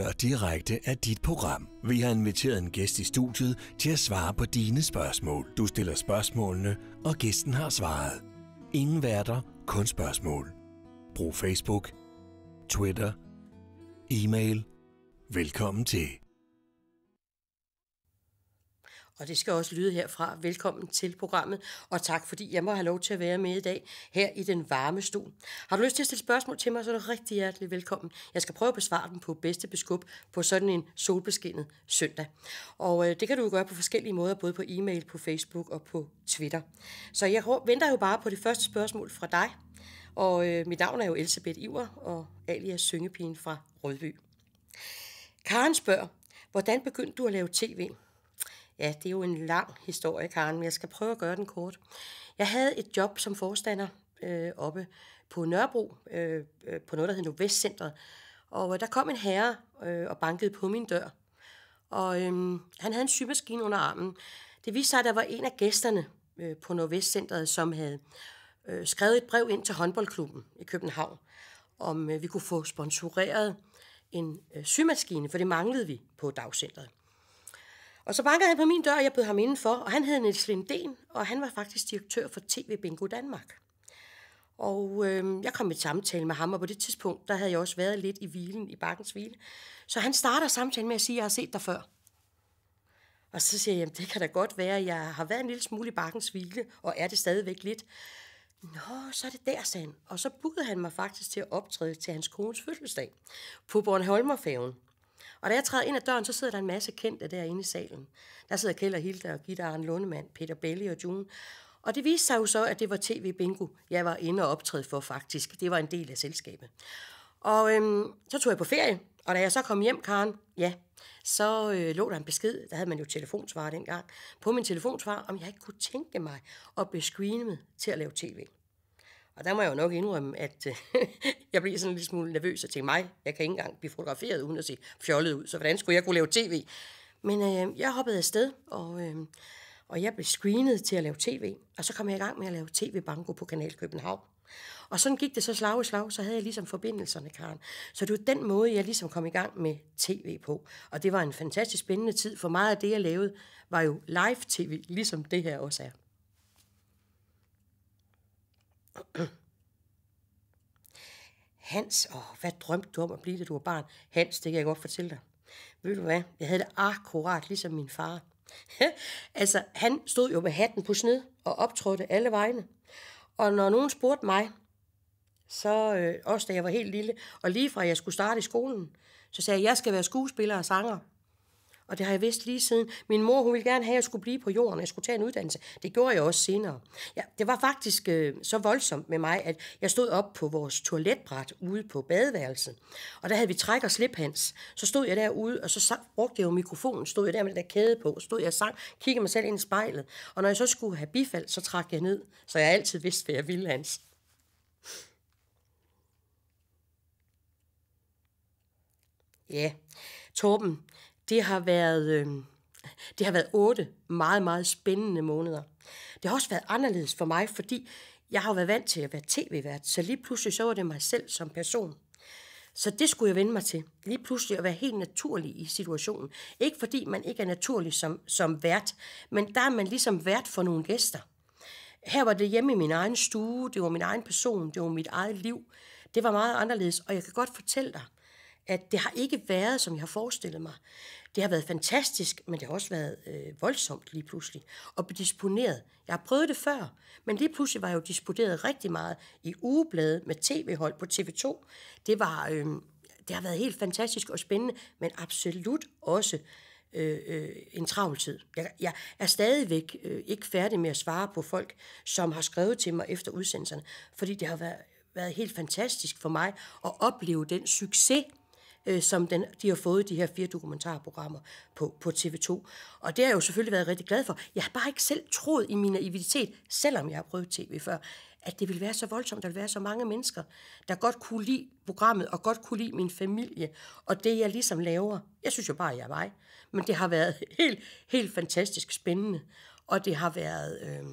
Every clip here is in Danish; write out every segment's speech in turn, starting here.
spørg direkte af dit program. Vi har inviteret en gæst i studiet til at svare på dine spørgsmål. Du stiller spørgsmålene, og gæsten har svaret. Ingen værter, kun spørgsmål. Brug Facebook, Twitter, e-mail. Velkommen til. Og det skal også lyde herfra. Velkommen til programmet, og tak fordi jeg må have lov til at være med i dag her i den varme stol. Har du lyst til at stille spørgsmål til mig, så er du rigtig hjertelig velkommen. Jeg skal prøve at besvare dem på bedste beskub på sådan en solbeskinnet søndag. Og øh, det kan du jo gøre på forskellige måder, både på e-mail, på Facebook og på Twitter. Så jeg venter jo bare på det første spørgsmål fra dig. Og øh, mit navn er jo Elisabeth Iver, og alias syngepigen fra Rødby. Karen spørger, hvordan begyndte du at lave tv? Ja, det er jo en lang historie, Karen, men jeg skal prøve at gøre den kort. Jeg havde et job som forstander øh, oppe på Nørrebro, øh, øh på noget, der hed Nordvestcentret. Og øh, der kom en herre øh, og bankede på min dør. Og øh, han havde en symaskine under armen. Det viste sig, at der var en af gæsterne øh, på Nordvestcentret, som havde øh, skrevet et brev ind til håndboldklubben i København, om øh, vi kunne få sponsoreret en øh, symaskine, for det manglede vi på dagcentret. Og så bankede han på min dør, og jeg bød ham indenfor, og han hed Niels Lindén, og han var faktisk direktør for TV Bingo Danmark. Og øh, jeg kom i et samtale med ham, og på det tidspunkt, der havde jeg også været lidt i hvilen, i bakkens hvile. Så han starter samtalen med at sige, at jeg har set dig før. Og så siger jeg, at det kan da godt være, jeg har været en lille smule i bakkens hvile, og er det stadigvæk lidt. Nå, så er det der, sagde han. Og så budede han mig faktisk til at optræde til hans kones fødselsdag på Bornholmerfæven. Og da jeg træder ind ad døren, så sidder der en masse kendte derinde i salen. Der sidder Kjell og Hilda og Gitte Arne Lundemand, Peter Belli og June. Og det viste sig jo så, at det var TV Bingo, jeg var inde og optræde for faktisk. Det var en del af selskabet. Og øhm, så tog jeg på ferie, og da jeg så kom hjem, Karen, ja, så øh, lå der en besked, der havde man jo telefonsvar dengang, på min telefonsvar, om jeg ikke kunne tænke mig at blive screenet til at lave tv. Og der må jeg jo nok indrømme, at øh, jeg blev sådan en lille smule nervøs og tænker mig, jeg kan ikke engang blive fotograferet uden at se fjollet ud, så hvordan skulle jeg kunne lave tv? Men øh, jeg hoppede afsted, og, øh, og jeg blev screenet til at lave tv, og så kom jeg i gang med at lave tv-banko på Kanal København. Og sådan gik det så slag i slag, så havde jeg ligesom forbindelserne, Karen. Så det var den måde, jeg ligesom kom i gang med tv på. Og det var en fantastisk spændende tid, for meget af det, jeg lavede, var jo live-tv, ligesom det her også er. Hans, åh, hvad drømte du om at blive, da du var barn? Hans, det kan jeg godt fortælle dig. Ved du hvad? Jeg havde det akkurat ligesom min far. altså, han stod jo med hatten på sned og optrådte alle vegne. Og når nogen spurgte mig, så øh, også da jeg var helt lille, og lige fra jeg skulle starte i skolen, så sagde jeg, at jeg skal være skuespiller og sanger. Og det har jeg vidst lige siden. Min mor, hun ville gerne have, at jeg skulle blive på jorden, og jeg skulle tage en uddannelse. Det gjorde jeg også senere. Ja, det var faktisk øh, så voldsomt med mig, at jeg stod op på vores toiletbræt ude på badeværelset. Og der havde vi træk og sliphans. Så stod jeg derude, og så sang, brugte jeg jo mikrofonen. Stod jeg der med den der kæde på, stod jeg og sang, kiggede mig selv ind i spejlet. Og når jeg så skulle have bifald, så trak jeg ned. Så jeg altid vidste, hvad jeg ville, Hans. Ja, Torben, det har været... Øh, det har været otte meget, meget spændende måneder. Det har også været anderledes for mig, fordi jeg har været vant til at være tv-vært, så lige pludselig så var det mig selv som person. Så det skulle jeg vende mig til. Lige pludselig at være helt naturlig i situationen. Ikke fordi man ikke er naturlig som, som vært, men der er man ligesom vært for nogle gæster. Her var det hjemme i min egen stue, det var min egen person, det var mit eget liv. Det var meget anderledes, og jeg kan godt fortælle dig, at det har ikke været, som jeg har forestillet mig. Det har været fantastisk, men det har også været øh, voldsomt lige pludselig. Og disponeret. Jeg har prøvet det før, men lige pludselig var jeg jo disponeret rigtig meget i ugeblade med tv-hold på TV2. Det var... Øh, det har været helt fantastisk og spændende, men absolut også øh, øh, en travl tid. Jeg, jeg er stadigvæk øh, ikke færdig med at svare på folk, som har skrevet til mig efter udsendelserne, fordi det har været, været helt fantastisk for mig at opleve den succes, øh, som den, de har fået de her fire dokumentarprogrammer på, på TV2. Og det har jeg jo selvfølgelig været rigtig glad for. Jeg har bare ikke selv troet i min naivitet, selvom jeg har prøvet tv før, at det ville være så voldsomt, der ville være så mange mennesker, der godt kunne lide programmet, og godt kunne lide min familie, og det jeg ligesom laver. Jeg synes jo bare, at jeg er mig. Men det har været helt, helt fantastisk spændende, og det har været... Øh,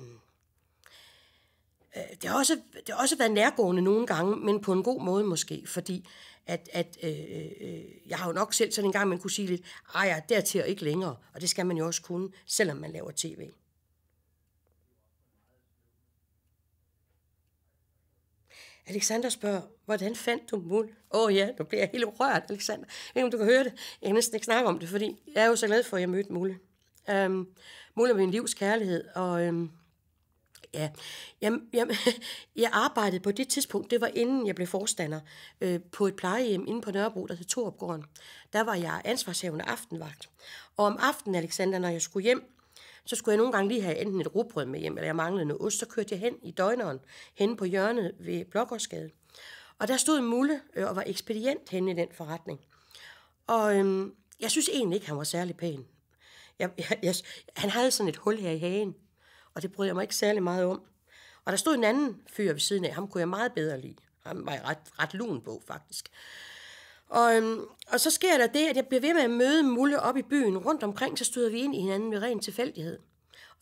Øh, det har, også, det har også været nærgående nogle gange, men på en god måde måske, fordi at, at øh, øh jeg har jo nok selv sådan en gang, man kunne sige lidt, ej, jeg er dertil og ikke længere, og det skal man jo også kunne, selvom man laver tv. Alexander spørger, hvordan fandt du mul? Åh oh, ja, nu bliver jeg helt rørt, Alexander. Jeg ved ikke, om du kan høre det. Jeg kan næsten ikke snakke om det, fordi jeg er jo så glad for, at jeg mødte Mulle. Um, Mulle er min livs kærlighed, og um, Ja, jamen, jamen, jeg arbejdede på det tidspunkt, det var inden jeg blev forstander, øh, på et plejehjem inde på Nørrebro, der hed Torupgården. Der var jeg ansvarshævende aftenvagt. Og om aftenen, Alexander, når jeg skulle hjem, så skulle jeg nogle gange lige have enten et råbrød med hjem, eller jeg manglede noget ost, så kørte jeg hen i døgneren, hen på hjørnet ved Blågårdsgade. Og der stod Mulle øh, og var ekspedient hen i den forretning. Og øhm, jeg synes egentlig ikke, han var særlig pæn. Jeg, jeg, jeg, han havde sådan et hul her i hagen, og det brød jeg mig ikke særlig meget om. Og der stod en anden fyr ved siden af, ham kunne jeg meget bedre lide. Han var jeg ret, ret lun på, faktisk. Og, øhm, og så sker der det, at jeg bliver ved med at møde Mulle op i byen. Rundt omkring, så støder vi ind i hinanden med ren tilfældighed.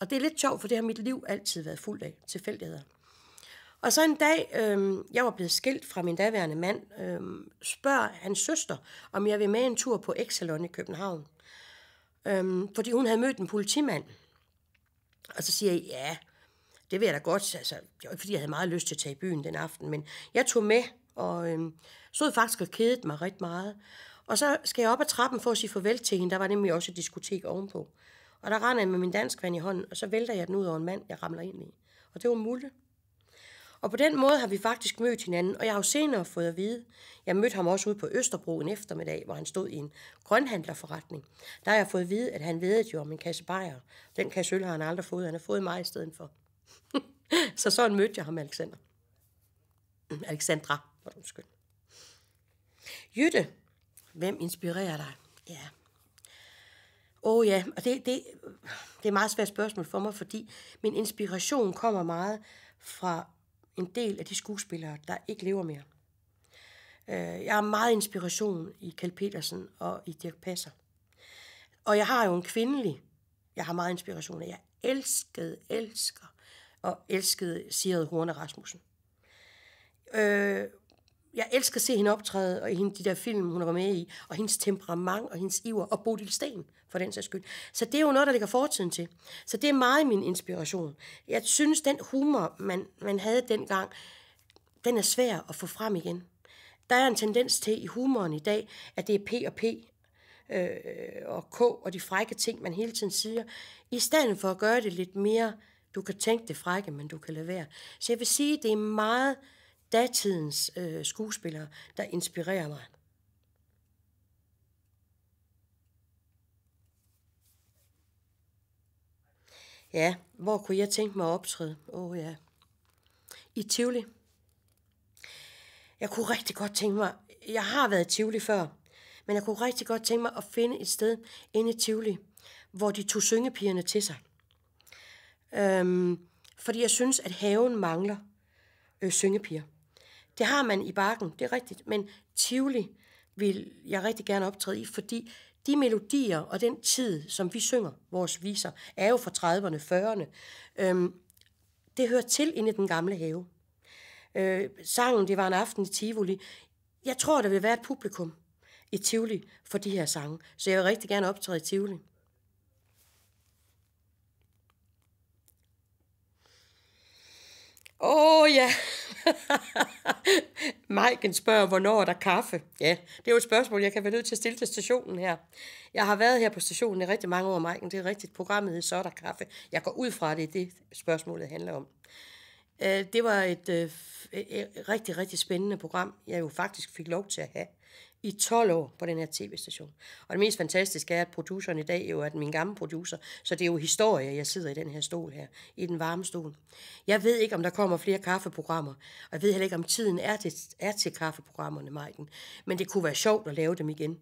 Og det er lidt sjovt, for det har mit liv altid været fuld af tilfældigheder. Og så en dag, øh, jeg var blevet skilt fra min daværende mand, øh, spørger hans søster, om jeg vil med en tur på Exelon i København. Øh, fordi hun havde mødt en politimand, og så siger jeg, ja, det vil jeg da godt. Altså, det var ikke, fordi jeg havde meget lyst til at tage i byen den aften, men jeg tog med, og øhm, stod faktisk og kedede mig rigtig meget. Og så skal jeg op ad trappen for at sige farvel til hende. Der var nemlig også et diskotek ovenpå. Og der render jeg med min danskvand i hånden, og så vælter jeg den ud over en mand, jeg ramler ind i. Og det var Mulle. Og på den måde har vi faktisk mødt hinanden, og jeg har jo senere fået at vide, jeg mødte ham også ude på Østerbro en eftermiddag, hvor han stod i en grønhandlerforretning. Der har jeg fået at vide, at han ved jo om en kasse bajer. Den kasse øl har han aldrig fået, han har fået mig i stedet for. så sådan mødte jeg ham, Alexander. Mm, Alexandra, var undskyld. Jytte, hvem inspirerer dig? Ja. Åh oh, ja, og det, det, det er et meget svært spørgsmål for mig, fordi min inspiration kommer meget fra en del af de skuespillere, der ikke lever mere. Øh, jeg har meget inspiration i Kjell Petersen og i Dirk Passer. Og jeg har jo en kvindelig, jeg har meget inspiration af. Jeg elskede, elsker og elskede Sigrid Horne Rasmussen. Øh, jeg elsker at se hende optræde og i de der film, hun var med i, og hendes temperament og hendes iver, og Bodil Sten for den sags skyld. Så det er jo noget, der ligger fortiden til. Så det er meget min inspiration. Jeg synes, den humor, man, man havde dengang, den er svær at få frem igen. Der er en tendens til i humoren i dag, at det er P og P øh, og K og de frække ting, man hele tiden siger, i stedet for at gøre det lidt mere, du kan tænke det frække, men du kan lade være. Så jeg vil sige, det er meget datidens øh, skuespillere, der inspirerer mig. Ja, hvor kunne jeg tænke mig at optræde? Åh oh, ja. I Tivoli. Jeg kunne rigtig godt tænke mig, jeg har været i Tivoli før, men jeg kunne rigtig godt tænke mig at finde et sted inde i Tivoli, hvor de tog syngepigerne til sig. Øhm, fordi jeg synes, at haven mangler øh, syngepiger. Det har man i bakken, det er rigtigt, men Tivoli vil jeg rigtig gerne optræde i, fordi de melodier og den tid, som vi synger vores viser, er jo fra 30'erne, 40'erne. Øhm, det hører til inde i den gamle have. Øh, sangen, det var en aften i Tivoli. Jeg tror, der vil være et publikum i Tivoli for de her sange, så jeg vil rigtig gerne optræde i Tivoli. Åh oh, ja, Majken spørger, hvornår er der kaffe? Ja, det er jo et spørgsmål, jeg kan være nødt til at stille til stationen her. Jeg har været her på stationen i rigtig mange år, Majken. Det er rigtigt. Programmet hedder, Så er der kaffe. Jeg går ud fra det, det spørgsmålet handler om. Øh, det var øh, et, et rigtig, rigtig spændende program, jeg jo faktisk fik lov til at have i 12 år på den her tv-station. Og det mest fantastiske er, at produceren i dag jo er min gamle producer, så det er jo historie, jeg sidder i den her stol her, i den varme stol. Jeg ved ikke, om der kommer flere kaffeprogrammer, og jeg ved heller ikke, om tiden er til, er til kaffeprogrammerne, Majken. Men det kunne være sjovt at lave dem igen.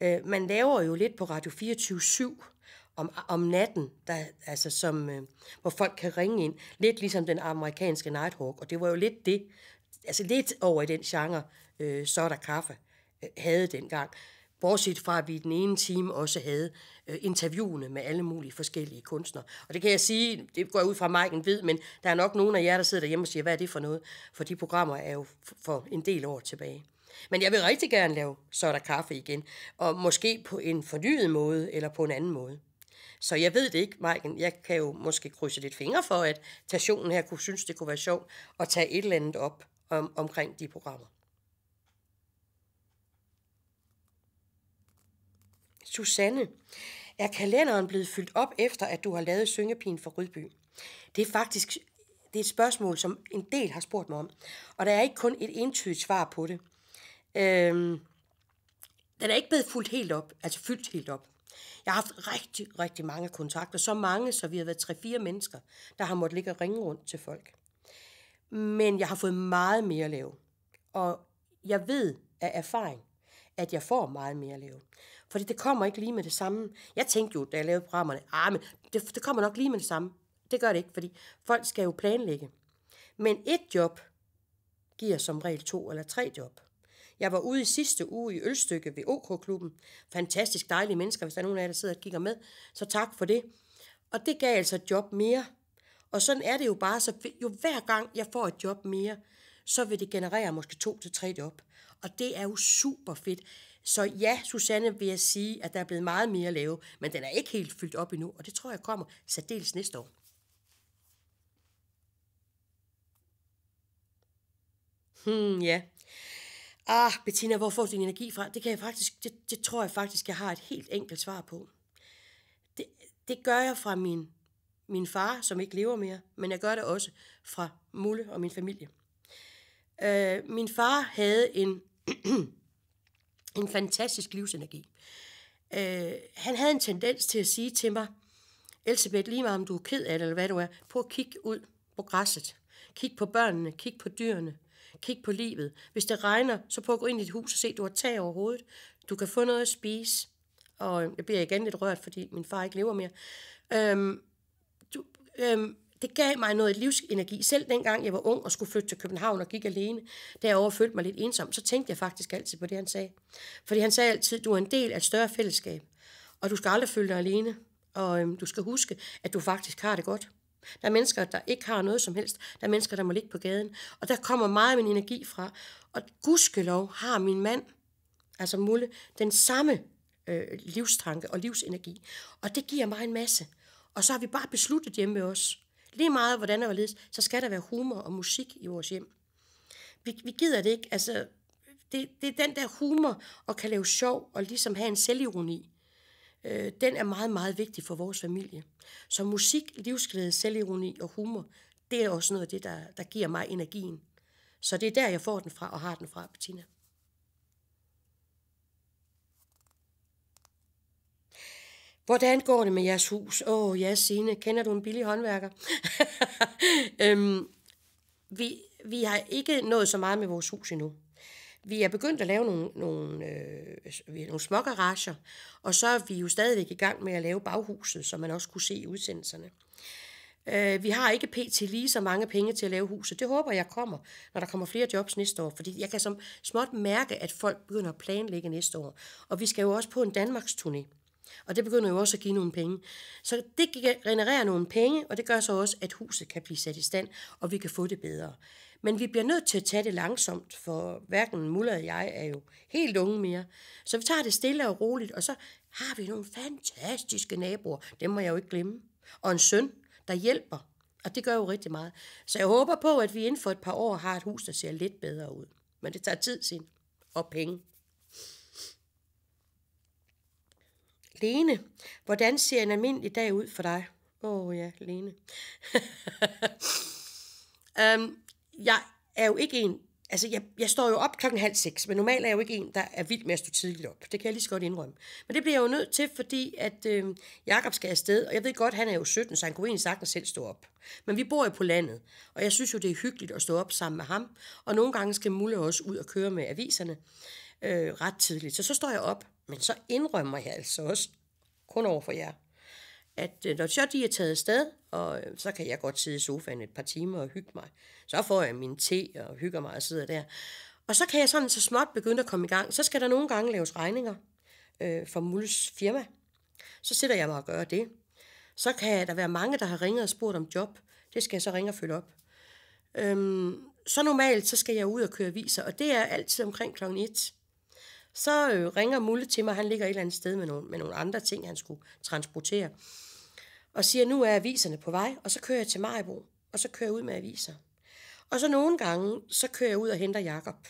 Øh, man laver jo lidt på Radio 24 7 om, om natten, der, altså som, øh, hvor folk kan ringe ind, lidt ligesom den amerikanske Nighthawk, og det var jo lidt det, altså lidt over i den genre, øh, så er der kaffe havde dengang. Bortset fra, at vi i den ene time også havde øh, interviewene med alle mulige forskellige kunstnere. Og det kan jeg sige, det går ud fra Maiken ved, men der er nok nogen af jer, der sidder derhjemme og siger, hvad er det for noget? For de programmer er jo for en del år tilbage. Men jeg vil rigtig gerne lave så der kaffe igen, og måske på en fornyet måde eller på en anden måde. Så jeg ved det ikke, Maiken. Jeg kan jo måske krydse lidt fingre for, at stationen her kunne synes, det kunne være sjovt at tage et eller andet op om, omkring de programmer. Susanne, er kalenderen blevet fyldt op efter, at du har lavet syngepigen for Rødby? Det er faktisk det er et spørgsmål, som en del har spurgt mig om, og der er ikke kun et entydigt svar på det. Øhm, den er ikke blevet fuldt helt op, altså fyldt helt op. Jeg har haft rigtig, rigtig mange kontakter, så mange, så vi har været 3-4 mennesker, der har måttet ligge og ringe rundt til folk. Men jeg har fået meget mere at lave, og jeg ved af erfaring, at jeg får meget mere at lave. Fordi det kommer ikke lige med det samme. Jeg tænkte jo, da jeg lavede programmerne, ah, men det, det kommer nok lige med det samme. Det gør det ikke, fordi folk skal jo planlægge. Men et job giver som regel to eller tre job. Jeg var ude i sidste uge i Ølstykke ved OK-klubben. Fantastisk dejlige mennesker, hvis der er nogen af jer, der sidder og kigger med. Så tak for det. Og det gav altså et job mere. Og sådan er det jo bare, så jo hver gang jeg får et job mere, så vil det generere måske to til tre job. Og det er jo super fedt. Så ja, Susanne vil jeg sige, at der er blevet meget mere at lave, men den er ikke helt fyldt op endnu, og det tror jeg kommer særdeles næste år. Hmm, ja. Ah, Bettina, hvor får du din energi fra? Det, kan jeg faktisk, det, det tror jeg faktisk, jeg har et helt enkelt svar på. Det, det gør jeg fra min, min far, som ikke lever mere, men jeg gør det også fra Mulle og min familie. Øh, min far havde en en fantastisk livsenergi. Øh, han havde en tendens til at sige til mig, Elisabeth, lige meget om du er ked af det, eller hvad du er, prøv at kigge ud på græsset. Kig på børnene, kig på dyrene, kig på livet. Hvis det regner, så prøv at gå ind i dit hus og se, at du har tag over hovedet. Du kan få noget at spise. Og øh, jeg bliver igen lidt rørt, fordi min far ikke lever mere. Øhm, du, øhm, det gav mig noget livsenergi. Selv dengang jeg var ung og skulle flytte til København og gik alene, derover følte mig lidt ensom, så tænkte jeg faktisk altid på det, han sagde. Fordi han sagde altid, du er en del af et større fællesskab, og du skal aldrig føle dig alene, og øhm, du skal huske, at du faktisk har det godt. Der er mennesker, der ikke har noget som helst. Der er mennesker, der må ligge på gaden. Og der kommer meget af min energi fra. Og gudskelov har min mand, altså Mulle, den samme øh, livstranke og livsenergi. Og det giver mig en masse. Og så har vi bare besluttet hjemme med os, Lige meget hvordan var ledes, så skal der være humor og musik i vores hjem. Vi, vi gider det ikke. Altså, det, det er den der humor og kan lave sjov og ligesom have en selvironi. Øh, den er meget, meget vigtig for vores familie. Så musik, livsglæde, selvironi og humor, det er også noget af det, der, der giver mig energien. Så det er der, jeg får den fra og har den fra, Bettina. Hvordan går det med jeres hus? Åh, oh, ja, Signe, kender du en billig håndværker? øhm, vi, vi har ikke nået så meget med vores hus endnu. Vi er begyndt at lave nogle, nogle, øh, nogle små garager, og så er vi jo stadigvæk i gang med at lave baghuset, som man også kunne se i udsendelserne. Øh, vi har ikke pt. lige så mange penge til at lave huset. Det håber jeg kommer, når der kommer flere jobs næste år, fordi jeg kan som småt mærke, at folk begynder at planlægge næste år. Og vi skal jo også på en Danmarks turné. Og det begynder jo også at give nogle penge. Så det genererer nogle penge, og det gør så også, at huset kan blive sat i stand, og vi kan få det bedre. Men vi bliver nødt til at tage det langsomt, for hverken Muller og jeg er jo helt unge mere. Så vi tager det stille og roligt, og så har vi nogle fantastiske naboer. Dem må jeg jo ikke glemme. Og en søn, der hjælper. Og det gør jo rigtig meget. Så jeg håber på, at vi inden for et par år har et hus, der ser lidt bedre ud. Men det tager tid sin og penge. Lene, hvordan ser en almindelig dag ud for dig? Åh oh, ja, Lene. um, jeg er jo ikke en, altså jeg, jeg står jo op klokken halv seks, men normalt er jeg jo ikke en, der er vild med at stå tidligt op. Det kan jeg lige så godt indrømme. Men det bliver jeg jo nødt til, fordi at øh, Jakob skal afsted, og jeg ved godt, han er jo 17, så han kunne egentlig sagtens selv stå op. Men vi bor jo på landet, og jeg synes jo, det er hyggeligt at stå op sammen med ham, og nogle gange skal Mulle også ud og køre med aviserne øh, ret tidligt. Så så står jeg op, men så indrømmer jeg altså også, kun over for jer, at øh, når så de er taget sted, og øh, så kan jeg godt sidde i sofaen et par timer og hygge mig. Så får jeg min te og hygger mig og sidder der. Og så kan jeg sådan så småt begynde at komme i gang. Så skal der nogle gange laves regninger øh, for Mulles firma. Så sætter jeg mig og gør det. Så kan der være mange, der har ringet og spurgt om job. Det skal jeg så ringe og følge op. Øhm, så normalt, så skal jeg ud og køre viser, og det er altid omkring kl. 1. Så øh, ringer Mulle til mig, han ligger et eller andet sted med nogle, med nogle andre ting, han skulle transportere. Og siger, nu er aviserne på vej, og så kører jeg til Majbo, og så kører jeg ud med aviser. Og så nogle gange, så kører jeg ud og henter Jakob.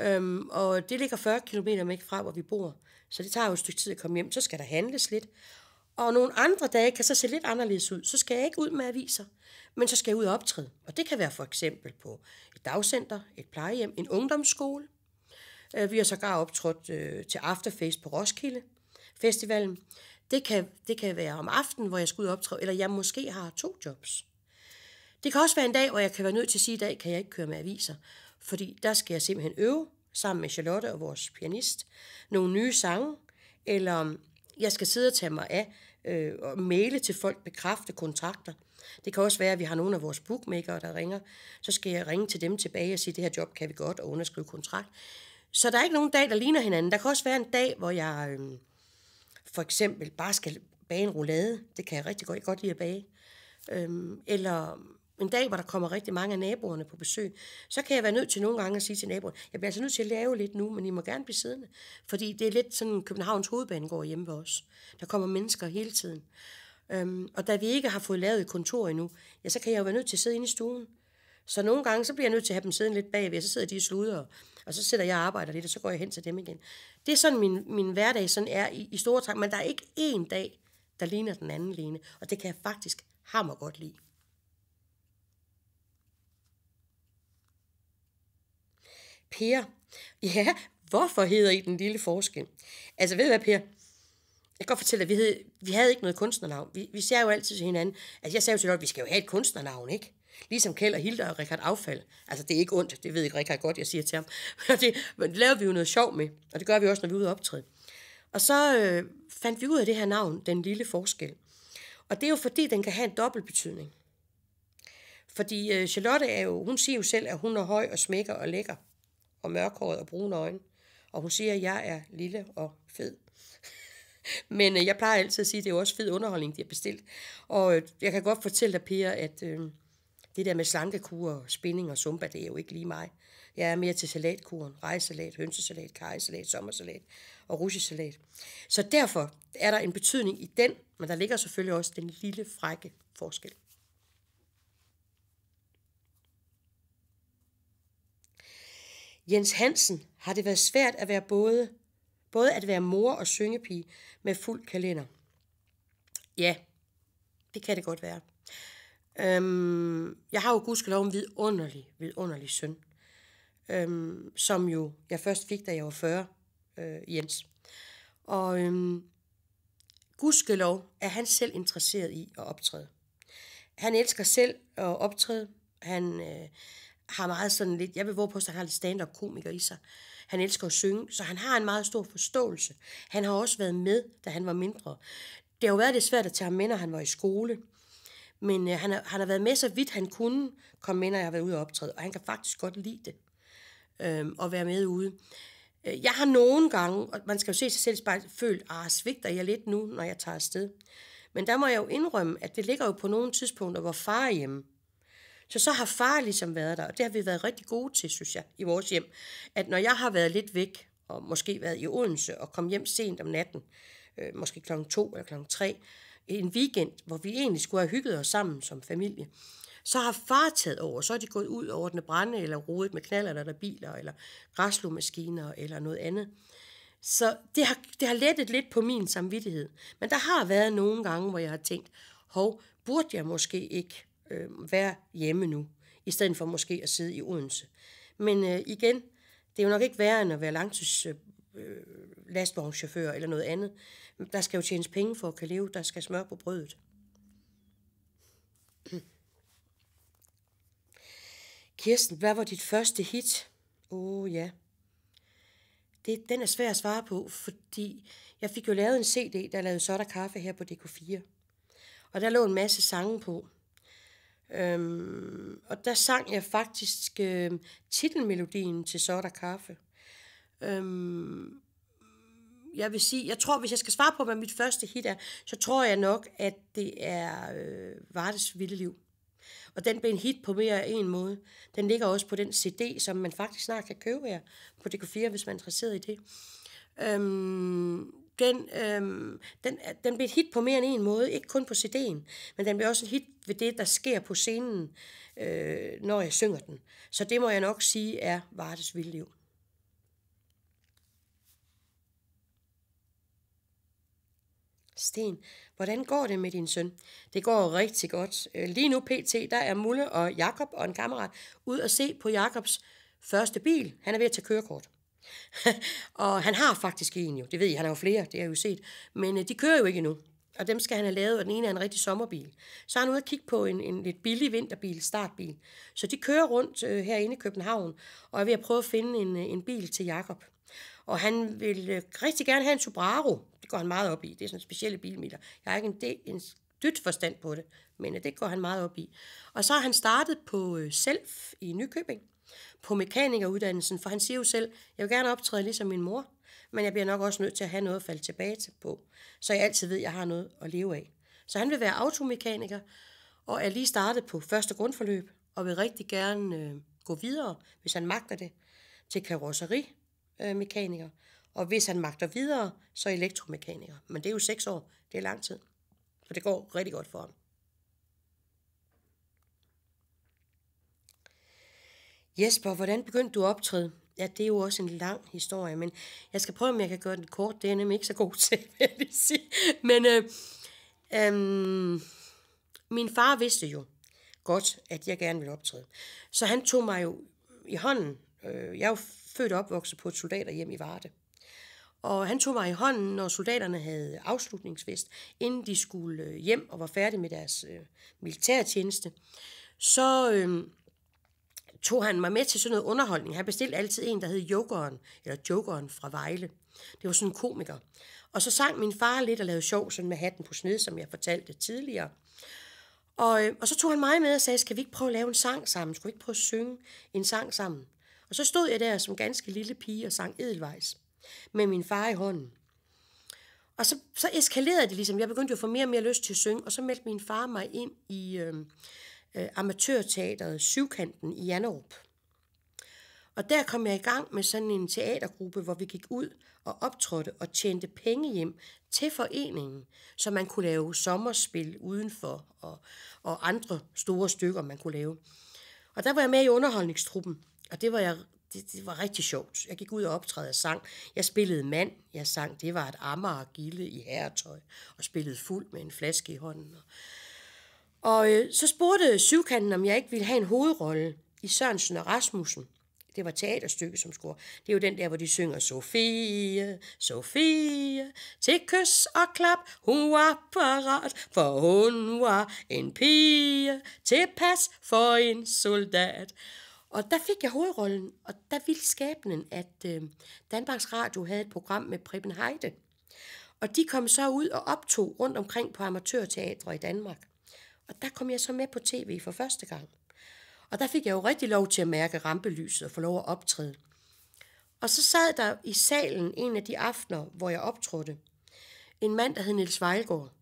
Øhm, og det ligger 40 km ikke fra, hvor vi bor. Så det tager jo et stykke tid at komme hjem. Så skal der handles lidt. Og nogle andre dage kan så se lidt anderledes ud. Så skal jeg ikke ud med aviser, men så skal jeg ud og optræde. Og det kan være for eksempel på et dagcenter, et plejehjem, en ungdomsskole, Øh, vi har sågar optrådt øh, til Afterface på Roskilde Festivalen. Det kan, det kan være om aftenen, hvor jeg skal ud og optræde, eller jeg måske har to jobs. Det kan også være en dag, hvor jeg kan være nødt til at sige, at i dag kan jeg ikke køre med aviser, fordi der skal jeg simpelthen øve sammen med Charlotte og vores pianist nogle nye sange, eller jeg skal sidde og tage mig af øh, og male til folk, bekræfte kontrakter. Det kan også være, at vi har nogle af vores bookmakere, der ringer. Så skal jeg ringe til dem tilbage og sige, at det her job kan vi godt, og underskrive kontrakt. Så der er ikke nogen dag, der ligner hinanden. Der kan også være en dag, hvor jeg øhm, for eksempel bare skal bage en roulade. Det kan jeg rigtig godt, jeg godt lide at bage. Øhm, eller en dag, hvor der kommer rigtig mange af naboerne på besøg, så kan jeg være nødt til nogle gange at sige til naboerne, jeg bliver altså nødt til at lave lidt nu, men I må gerne blive siddende. Fordi det er lidt sådan, Københavns hovedbane går hjemme hos os. Der kommer mennesker hele tiden. Øhm, og da vi ikke har fået lavet et kontor endnu, ja, så kan jeg jo være nødt til at sidde inde i stuen. Så nogle gange, så bliver jeg nødt til at have dem siddende lidt bagved, og så sidder de i sluder og så sætter jeg og arbejder lidt, og så går jeg hen til dem igen. Det er sådan, min, min hverdag sådan er i, i store træk. Men der er ikke én dag, der ligner den anden Lene. Og det kan jeg faktisk hammer godt lide. Per, ja, hvorfor hedder I den lille forskel? Altså, ved du hvad, Per? Jeg kan godt fortælle dig, vi, hed, vi havde ikke noget kunstnernavn. Vi, vi ser jo altid til hinanden, altså jeg sagde jo til dig, at vi skal jo have et kunstnernavn, ikke? Ligesom Kjeld og Hilda og Richard Affald. Altså, det er ikke ondt, det ved ikke Richard godt, jeg siger til ham. det, men det laver vi jo noget sjov med, og det gør vi også, når vi er ude og optræde. Og så øh, fandt vi ud af det her navn, Den Lille Forskel. Og det er jo fordi, den kan have en dobbelt betydning. Fordi øh, Charlotte er jo, hun siger jo selv, at hun er høj og smækker og lækker, og mørkhåret og brune øjne. Og hun siger, at jeg er lille og fed. Men øh, jeg plejer altid at sige, at det er jo også fed underholdning, de har bestilt. Og øh, jeg kan godt fortælle dig, Pia, at øh, det der med slankekur, spinning og zumba, det er jo ikke lige mig. Jeg er mere til salatkuren, rejsalat, hønsesalat, karrysalat, sommersalat og russisalat. Så derfor er der en betydning i den, men der ligger selvfølgelig også den lille frække forskel. Jens Hansen har det været svært at være både, både at være mor og syngepige med fuld kalender. Ja, det kan det godt være. Øhm, jeg har jo gudskelov en vidunderlig, vidunderlig søn, øhm, som jo jeg først fik, da jeg var 40, øh, Jens. Og øhm, gudskelov er han selv interesseret i at optræde. Han elsker selv at optræde. Han øh, har meget sådan lidt, jeg vil våge på, at han har lidt stand-up komiker i sig. Han elsker at synge, så han har en meget stor forståelse. Han har også været med, da han var mindre. Det har jo været lidt svært at tage ham med, når han var i skole. Men øh, han, har, han har været med så vidt han kunne komme med, når jeg har været ude og optræde, og han kan faktisk godt lide det, øh, at være med ude. Øh, jeg har nogle gange, og man skal jo se sig selv spejlet, følt, ah, svigter jeg lidt nu, når jeg tager afsted. Men der må jeg jo indrømme, at det ligger jo på nogle tidspunkter, hvor far er hjemme. Så så har far ligesom været der, og det har vi været rigtig gode til, synes jeg, i vores hjem. At når jeg har været lidt væk, og måske været i Odense, og kom hjem sent om natten, øh, måske klokken to eller klokken tre, en weekend, hvor vi egentlig skulle have hygget os sammen som familie, så har far taget over. Så er de gået ud og den brænde, eller rodet med knaller, eller biler, eller græslomaskiner, eller noget andet. Så det har, det har lettet lidt på min samvittighed. Men der har været nogle gange, hvor jeg har tænkt, hov, burde jeg måske ikke øh, være hjemme nu, i stedet for måske at sidde i Odense. Men øh, igen, det er jo nok ikke værre end at være langtids øh, øh eller noget andet. Der skal jo tjenes penge for at kan leve. Der skal smør på brødet. Kirsten, hvad var dit første hit? Åh oh, ja. Det, den er svær at svare på, fordi jeg fik jo lavet en CD, der lavede Sotter Kaffe her på DK4. Og der lå en masse sange på. Øhm, og der sang jeg faktisk øh, titelmelodien til Sotter Kaffe. Øhm, jeg vil sige, jeg tror, hvis jeg skal svare på, hvad mit første hit er, så tror jeg nok, at det er øh, Vardes Vilde Liv. Og den blev en hit på mere end en måde. Den ligger også på den CD, som man faktisk snart kan købe her på DK4, hvis man er interesseret i det. Øhm, den, øhm, den, den blev et hit på mere end en måde, ikke kun på CD'en, men den blev også et hit ved det, der sker på scenen, øh, når jeg synger den. Så det må jeg nok sige er Vardes Liv. Sten, hvordan går det med din søn? Det går rigtig godt. Øh, lige nu pt, der er Mulle og Jakob og en kammerat ud og se på Jakobs første bil. Han er ved at tage kørekort. og han har faktisk en jo, det ved jeg, han har jo flere, det har jeg jo set. Men øh, de kører jo ikke endnu, og dem skal han have lavet, og den ene er en rigtig sommerbil. Så er han ude og kigge på en, en lidt billig vinterbil, startbil. Så de kører rundt øh, herinde i København, og er ved at prøve at finde en, øh, en bil til Jakob. Og han ville øh, rigtig gerne have en Subaru. Det går han meget op i. Det er sådan specielle bilmiler. Jeg har ikke en, del, en dyt forstand på det, men øh, det går han meget op i. Og så har han startet på øh, Self i Nykøbing, på mekanikeruddannelsen, for han siger jo selv, jeg vil gerne optræde ligesom min mor, men jeg bliver nok også nødt til at have noget at falde tilbage til på, så jeg altid ved, at jeg har noget at leve af. Så han vil være automekaniker, og er lige startet på første grundforløb, og vil rigtig gerne øh, gå videre, hvis han magter det, til karosseri, øh, mekaniker. Og hvis han magter videre, så elektromekaniker. Men det er jo seks år. Det er lang tid. for det går rigtig godt for ham. Jesper, hvordan begyndte du at optræde? Ja, det er jo også en lang historie, men jeg skal prøve, om jeg kan gøre den kort. Det er nemlig ikke så god til, vil jeg lige sige. Men øh, øh, min far vidste jo godt, at jeg gerne ville optræde. Så han tog mig jo i hånden. Øh, jeg er jo født og opvokset på et soldaterhjem i Varde. Og han tog mig i hånden, når soldaterne havde afslutningsfest, inden de skulle øh, hjem og var færdige med deres øh, militærtjeneste. Så øh, tog han mig med til sådan noget underholdning. Han bestilte altid en, der hed Jokeren, eller Jokeren fra Vejle. Det var sådan en komiker. Og så sang min far lidt og lavede sjov sådan med hatten på sned, som jeg fortalte tidligere. Og, øh, og så tog han mig med og sagde, skal vi ikke prøve at lave en sang sammen? Skal vi ikke prøve at synge en sang sammen? Og så stod jeg der som ganske lille pige og sang Edelweiss med min far i hånden. Og så, så eskalerede det ligesom. Jeg begyndte jo at få mere og mere lyst til at synge, og så meldte min far mig ind i øhm, øh, amatørteateret Syvkanten i Janerup. Og der kom jeg i gang med sådan en teatergruppe, hvor vi gik ud og optrådte og tjente penge hjem til foreningen, så man kunne lave sommerspil udenfor og, og andre store stykker, man kunne lave. Og der var jeg med i underholdningstruppen og det var jeg det, det var rigtig sjovt. Jeg gik ud og optrædede og sang. Jeg spillede mand, jeg sang. Det var et og gilde i herretøj, og spillede fuld med en flaske i hånden. Og øh, så spurgte syvkanten, om jeg ikke ville have en hovedrolle i Sørensen og Rasmussen. Det var teaterstykke, som skulle. Det er jo den der, hvor de synger Sofie, Sofie, til kys og klap, hun var parat, for hun var en pige, til pas for en soldat. Og der fik jeg hovedrollen, og der ville skæbnen, at øh, Danmarks Radio havde et program med Preben Heide. Og de kom så ud og optog rundt omkring på amatørteatre i Danmark. Og der kom jeg så med på tv for første gang. Og der fik jeg jo rigtig lov til at mærke rampelyset og få lov at optræde. Og så sad der i salen en af de aftener, hvor jeg optrådte, en mand, der hed Niels Vejlgaard.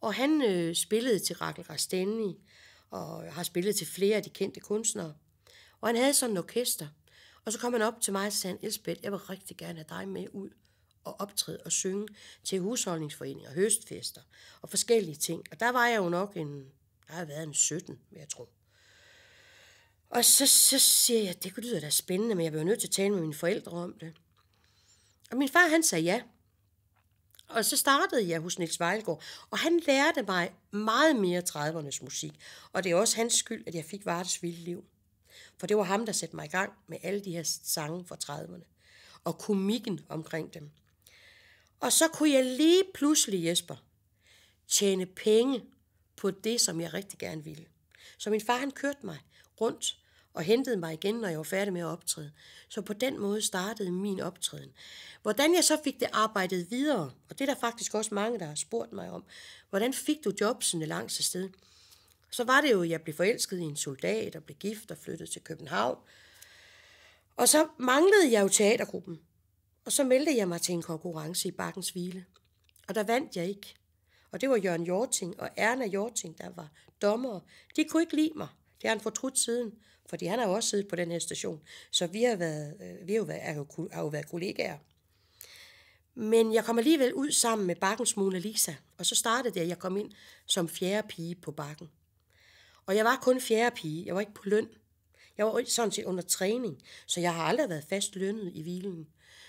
Og han øh, spillede til Rakel Rastenni, og har spillet til flere af de kendte kunstnere. Og han havde sådan en orkester. Og så kom han op til mig og sagde, Elsbeth, jeg vil rigtig gerne have dig med ud og optræde og synge til husholdningsforeninger, høstfester og forskellige ting. Og der var jeg jo nok en, der har været en 17, vil jeg tro. Og så, så siger jeg, det lyde da spændende, men jeg bliver nødt til at tale med mine forældre om det. Og min far, han sagde ja. Og så startede jeg hos Nils Vejlgaard, og han lærte mig meget mere 30'ernes musik. Og det er også hans skyld, at jeg fik Vardes Vilde Liv. For det var ham, der satte mig i gang med alle de her sange fra 30'erne. Og komikken omkring dem. Og så kunne jeg lige pludselig, Jesper, tjene penge på det, som jeg rigtig gerne ville. Så min far, han kørte mig rundt og hentede mig igen, når jeg var færdig med at optræde. Så på den måde startede min optræden. Hvordan jeg så fik det arbejdet videre, og det er der faktisk også mange, der har spurgt mig om, hvordan fik du jobsene langs af sted? Så var det jo, at jeg blev forelsket i en soldat og blev gift og flyttede til København. Og så manglede jeg jo teatergruppen. Og så meldte jeg mig til en konkurrence i Bakkens Hvile. Og der vandt jeg ikke. Og det var Jørgen Jorting og Erna Jorting, der var dommere. De kunne ikke lide mig. Det har han fortrudt siden, fordi han har jo også siddet på den her station. Så vi har, været, øh, vi har, jo, været, har jo været kollegaer. Men jeg kom alligevel ud sammen med Bakkens Mona Lisa, og så startede det, at jeg kom ind som fjerde pige på Bakken. Og jeg var kun fjerde pige. Jeg var ikke på løn. Jeg var sådan set under træning, så jeg har aldrig været fast lønnet i hvilen.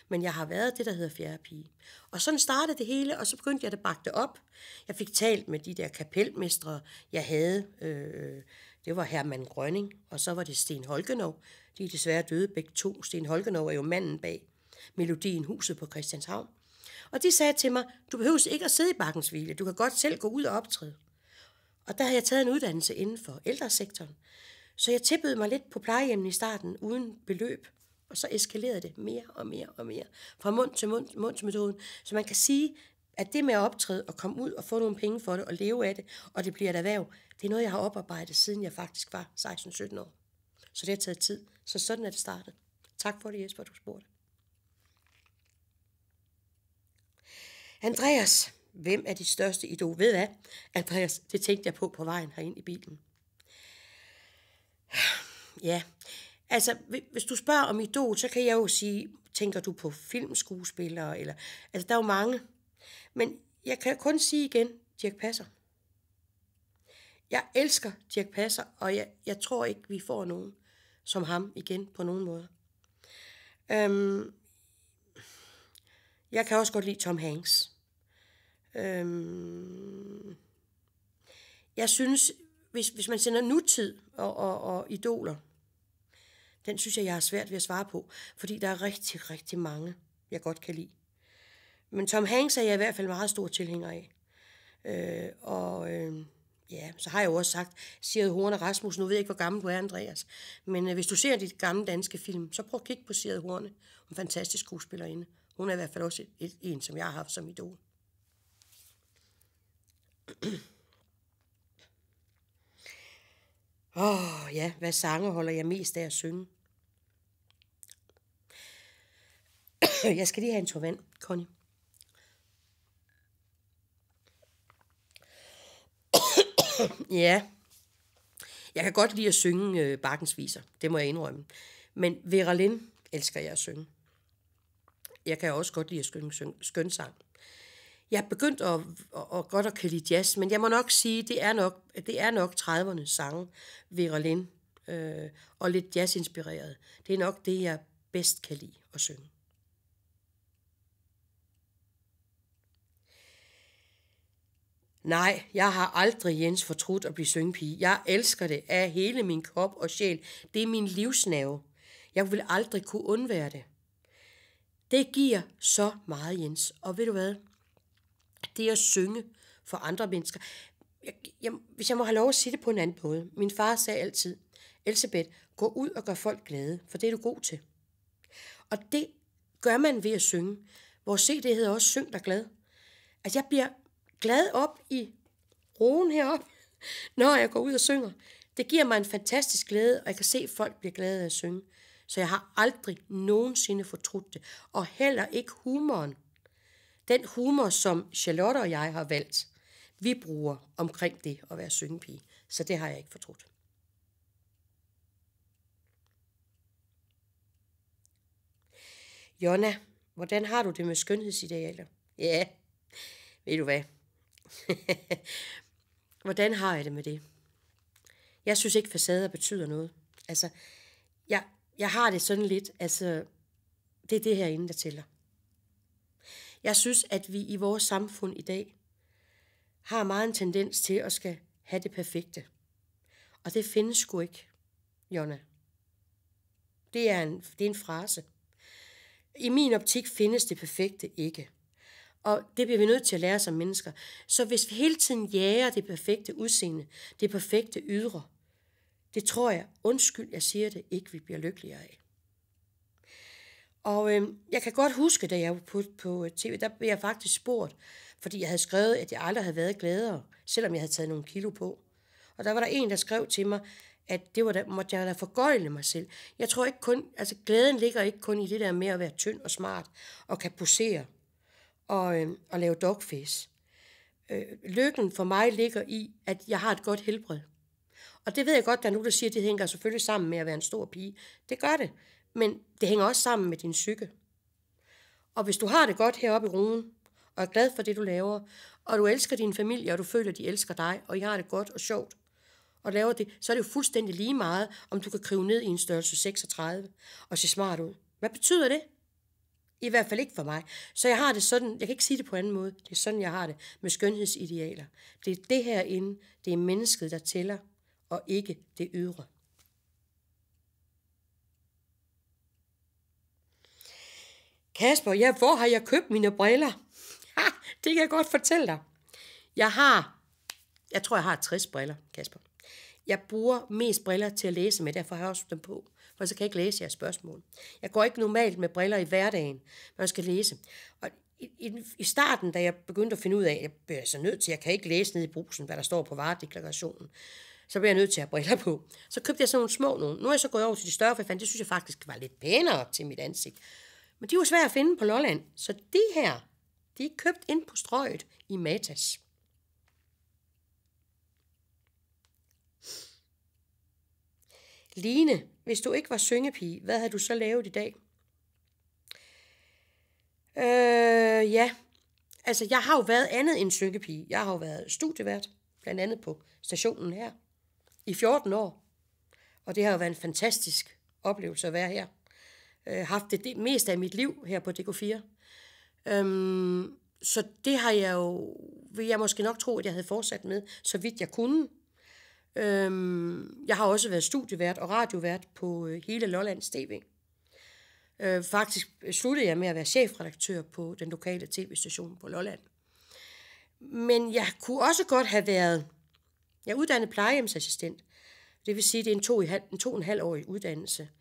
Men jeg har været det, der hedder fjerde pige. Og sådan startede det hele, og så begyndte jeg at bakke det op. Jeg fik talt med de der kapelmestre, jeg havde. Øh, det var Hermann Grønning, og så var det Sten Holkenov. De er desværre døde begge to. Sten Holkenov er jo manden bag melodien Huset på Christianshavn. Og de sagde til mig, du behøver ikke at sidde i bakkens hvile. Du kan godt selv gå ud og optræde. Og der havde jeg taget en uddannelse inden for ældresektoren. Så jeg tippede mig lidt på plejehjemmet i starten uden beløb, og så eskalerede det mere og mere og mere. Fra mund til mund, mund til metoden. Så man kan sige, at det med at optræde og komme ud og få nogle penge for det og leve af det, og det bliver et erhverv, det er noget, jeg har oparbejdet, siden jeg faktisk var 16-17 år. Så det har taget tid. Så sådan er det startet. Tak for det, Jesper, du spurgte. Andreas, hvem er de største idol? Ved hvad, Andreas, det tænkte jeg på på vejen herind i bilen. Ja, altså, hvis du spørger om idol, så kan jeg jo sige, tænker du på filmskuespillere? Eller, altså, der er jo mange. Men jeg kan kun sige igen, Dirk Passer. Jeg elsker Dirk Passer, og jeg, jeg tror ikke, vi får nogen som ham igen på nogen måde. Øhm, jeg kan også godt lide Tom Hanks. Øhm, jeg synes, hvis, hvis man sender nutid og, og, og idoler, den synes jeg, jeg har svært ved at svare på, fordi der er rigtig, rigtig mange, jeg godt kan lide. Men Tom Hanks er jeg i hvert fald meget stor tilhænger af. Øh, og øh, ja, så har jeg jo også sagt, Siret Horn og Rasmus, nu ved jeg ikke, hvor gammel du er, Andreas, men øh, hvis du ser dit gamle danske film, så prøv at kigge på Siret Horne, en fantastisk skuespillerinde. Hun er i hvert fald også et, et, en, som jeg har haft som idol. Åh, oh, ja, hvad sange holder jeg mest af at synge? jeg skal lige have en tur vand, Connie. ja, jeg kan godt lide at synge øh, Bakkens Viser, det må jeg indrømme. Men Vera Lind elsker jeg at synge. Jeg kan også godt lide at synge skønsang. Skøn jeg er begyndt at, at, at, godt at kan jazz, men jeg må nok sige, det er nok, det er nok 30'ernes sange, Vera Lind, øh, og lidt jazzinspireret. Det er nok det, jeg bedst kan lide at synge. Nej, jeg har aldrig, Jens, fortrudt at blive syngpige. Jeg elsker det af hele min krop og sjæl. Det er min livsnave. Jeg vil aldrig kunne undvære det. Det giver så meget, Jens. Og ved du hvad? det at synge for andre mennesker. Jeg, jeg, hvis jeg må have lov at sige det på en anden måde. Min far sagde altid, Elisabeth, gå ud og gør folk glade, for det er du god til. Og det gør man ved at synge. Vores CD hedder også Syng dig glad. At altså, jeg bliver glad op i roen heroppe, når jeg går ud og synger. Det giver mig en fantastisk glæde, og jeg kan se, at folk bliver glade af at synge. Så jeg har aldrig nogensinde fortrudt det, og heller ikke humoren den humor, som Charlotte og jeg har valgt, vi bruger omkring det at være syngepige. Så det har jeg ikke fortrudt. Jonna, hvordan har du det med skønhedsidealer? Ja, ved du hvad? hvordan har jeg det med det? Jeg synes ikke, facader betyder noget. Altså, jeg, jeg har det sådan lidt, altså, det er det herinde, der tæller. Jeg synes, at vi i vores samfund i dag har meget en tendens til at skal have det perfekte. Og det findes sgu ikke, Jonna. Det er en, det er en frase. I min optik findes det perfekte ikke. Og det bliver vi nødt til at lære som mennesker. Så hvis vi hele tiden jager det perfekte udseende, det perfekte ydre, det tror jeg, undskyld jeg siger det, ikke vi bliver lykkeligere af. Og øh, jeg kan godt huske, da jeg var på, på øh, tv, der blev jeg faktisk spurgt, fordi jeg havde skrevet, at jeg aldrig havde været gladere, selvom jeg havde taget nogle kilo på. Og der var der en, der skrev til mig, at det var da, måtte jeg da forgøjle mig selv. Jeg tror ikke kun, altså glæden ligger ikke kun i det der med at være tynd og smart, og kan posere, og, øh, og lave dogface. Øh, lykken for mig ligger i, at jeg har et godt helbred. Og det ved jeg godt, der er nogen, der siger, at det hænger selvfølgelig sammen med at være en stor pige. Det gør det. Men det hænger også sammen med din psyke. Og hvis du har det godt heroppe i roen, og er glad for det, du laver, og du elsker din familie, og du føler, at de elsker dig, og I har det godt og sjovt, og laver det, så er det jo fuldstændig lige meget, om du kan krive ned i en størrelse 36 og se smart ud. Hvad betyder det? I hvert fald ikke for mig. Så jeg har det sådan, jeg kan ikke sige det på anden måde, det er sådan, jeg har det med skønhedsidealer. Det er det herinde, det er mennesket, der tæller, og ikke det ydre. Kasper, ja, hvor har jeg købt mine briller? Ha, det kan jeg godt fortælle dig. Jeg har, jeg tror, jeg har 60 briller, Kasper. Jeg bruger mest briller til at læse med, derfor har jeg også dem på. For så kan jeg ikke læse jeres spørgsmål. Jeg går ikke normalt med briller i hverdagen, når jeg skal læse. Og i, i, i starten, da jeg begyndte at finde ud af, at jeg bliver så nødt til, jeg kan ikke læse ned i brusen, hvad der står på varedeklarationen, så bliver jeg nødt til at have briller på. Så købte jeg sådan nogle små nogle. Nu er jeg så gået over til de større, for jeg fandt, det synes jeg faktisk var lidt pænere til mit ansigt. Men de var svære at finde på Lolland, så de her, de er købt ind på strøget i Matas. Line, hvis du ikke var syngepige, hvad havde du så lavet i dag? Øh, ja, altså jeg har jo været andet end syngepige. Jeg har jo været studievært, blandt andet på stationen her, i 14 år. Og det har jo været en fantastisk oplevelse at være her øh, haft det, mest af mit liv her på DK4. Øhm, så det har jeg jo, vil jeg måske nok tro, at jeg havde fortsat med, så vidt jeg kunne. Øhm, jeg har også været studievært og radiovært på øh, hele Lollands TV. Øh, faktisk øh, sluttede jeg med at være chefredaktør på den lokale tv-station på Lolland. Men jeg kunne også godt have været, jeg er uddannet plejehjemsassistent, det vil sige, at det er en to, en to og en halv årig uddannelse –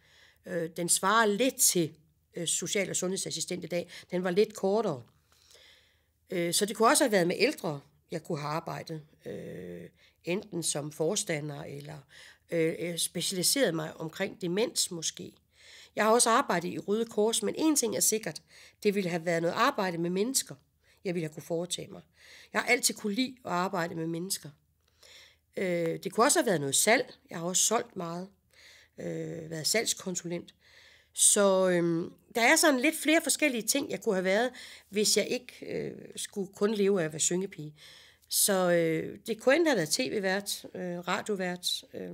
Øh, den svarer lidt til øh, social- og sundhedsassistent i dag. Den var lidt kortere. Øh, så det kunne også have været med ældre, jeg kunne have arbejdet. Øh, enten som forstander eller øh, øh, specialiseret mig omkring demens måske. Jeg har også arbejdet i Røde Kors, men en ting er sikkert. Det ville have været noget arbejde med mennesker, jeg ville have kunne foretage mig. Jeg har altid kunne lide at arbejde med mennesker. Øh, det kunne også have været noget salg. Jeg har også solgt meget øh, været salgskonsulent. Så øhm, der er sådan lidt flere forskellige ting, jeg kunne have været, hvis jeg ikke øh, skulle kun leve af at være syngepige. Så øh, det kunne enten have været tv-vært, øh, radiovært, øh,